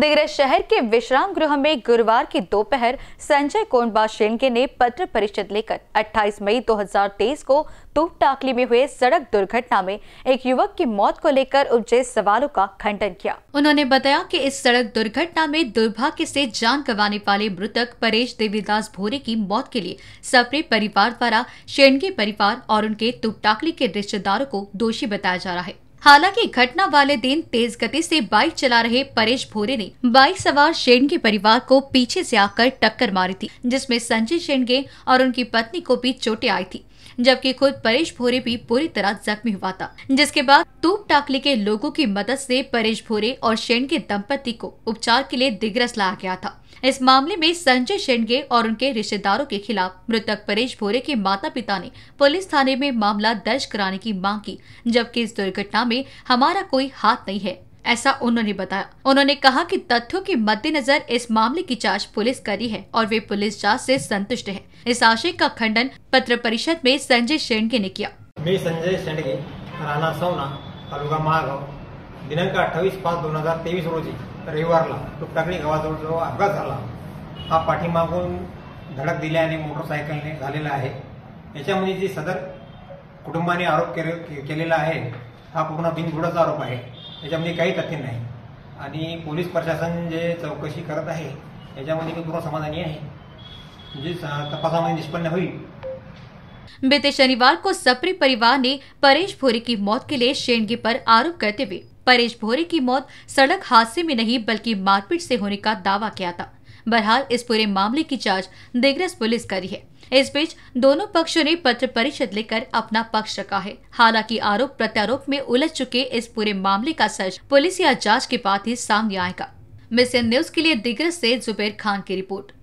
दिगरे शहर के विश्राम गृह में गुरुवार की दोपहर संजय कोंडबा शेंडके ने पत्र परिषद लेकर 28 मई 2023 को तूफ टाकली में हुए सड़क दुर्घटना में एक युवक की मौत को लेकर उपजे सवालों का खंडन किया उन्होंने बताया कि इस सड़क दुर्घटना में दुर्भाग्य से जान गंवाने वाले मृतक परेश देवीदास भोरे की मौत के लिए सपरे परिवार द्वारा शेणगे परिवार और उनके तुप टाकली के रिश्तेदारों को दोषी बताया जा रहा है हालांकि घटना वाले दिन तेज गति से बाइक चला रहे परेश भोरे ने बाइक सवार शेणगे परिवार को पीछे से आकर टक्कर मारी थी जिसमें संजय शेणगे और उनकी पत्नी को भी चोटें आई थी जबकि खुद परेश भोरे भी पूरी तरह जख्मी हुआ था जिसके बाद तूप टाकली के लोगों की मदद से परेश भोरे और शेणगे दंपति को उपचार के लिए दिग्रस लाया गया था इस मामले में संजय शेंडगे और उनके रिश्तेदारों के खिलाफ मृतक परेश भोरे के माता पिता ने पुलिस थाने में मामला दर्ज कराने की मांग की जबकि इस दुर्घटना में हमारा कोई हाथ नहीं है ऐसा उन्होंने बताया उन्होंने कहा कि तथ्यों के मद्देनजर इस मामले की जांच पुलिस करी है और वे पुलिस जांच से संतुष्ट हैं। इस आशय का खंडन पत्र परिषद में संजय शेंडगे ने किया मैं संजय शेंडगे राणा सौना तालुका दिनांक अठ्ठावीस पाच दो हजार तेईस रोजी रविवारला तो टाकळी गावाजवळ जो अपघात झाला हा पाठीमागून धडक दिल्याने मोटरसायकलने झालेला आहे याच्यामध्ये जे सदर कुटुंबाने आरोप केलेला आहे हा पूर्ण बिनघुडाचा आरोप आहे याच्यामध्ये काही तथ्य नाही आणि पोलीस प्रशासन जे चौकशी करत आहे याच्यामध्ये मी पूर्ण समाधानी आहे जे म्हणजे तपासामध्ये निष्पन्न होईल बीते शनिवार को सप्री परिवार ने परेश भोरे की मौत के लिए शेणगी पर आरोप करते हुए परेश भोरे की मौत सड़क हादसे में नहीं बल्कि मारपीट से होने का दावा किया था बहरहाल इस पूरे मामले की जांच दिग्रस पुलिस कर रही है इस बीच दोनों पक्षों ने पत्र परिषद लेकर अपना पक्ष रखा है हालांकि आरोप प्रत्यारोप में उलझ चुके इस पूरे मामले का सच पुलिस या जांच के बाद ही सामने आएगा मिस न्यूज के लिए दिग्रस से जुबेर खान की रिपोर्ट